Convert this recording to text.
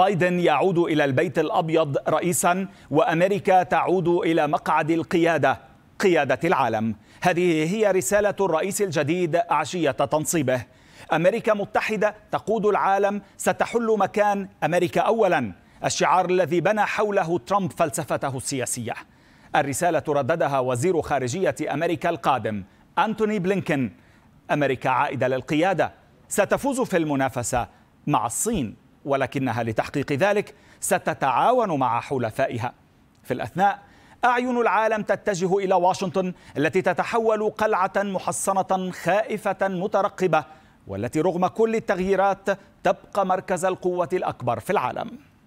بايدن يعود إلى البيت الأبيض رئيسا وأمريكا تعود إلى مقعد القيادة قيادة العالم هذه هي رسالة الرئيس الجديد عشية تنصيبه أمريكا متحدة تقود العالم ستحل مكان أمريكا أولا الشعار الذي بنى حوله ترامب فلسفته السياسية الرسالة رددها وزير خارجية أمريكا القادم أنتوني بلينكن أمريكا عائدة للقيادة ستفوز في المنافسة مع الصين ولكنها لتحقيق ذلك ستتعاون مع حلفائها في الأثناء أعين العالم تتجه إلى واشنطن التي تتحول قلعة محصنة خائفة مترقبة والتي رغم كل التغييرات تبقى مركز القوة الأكبر في العالم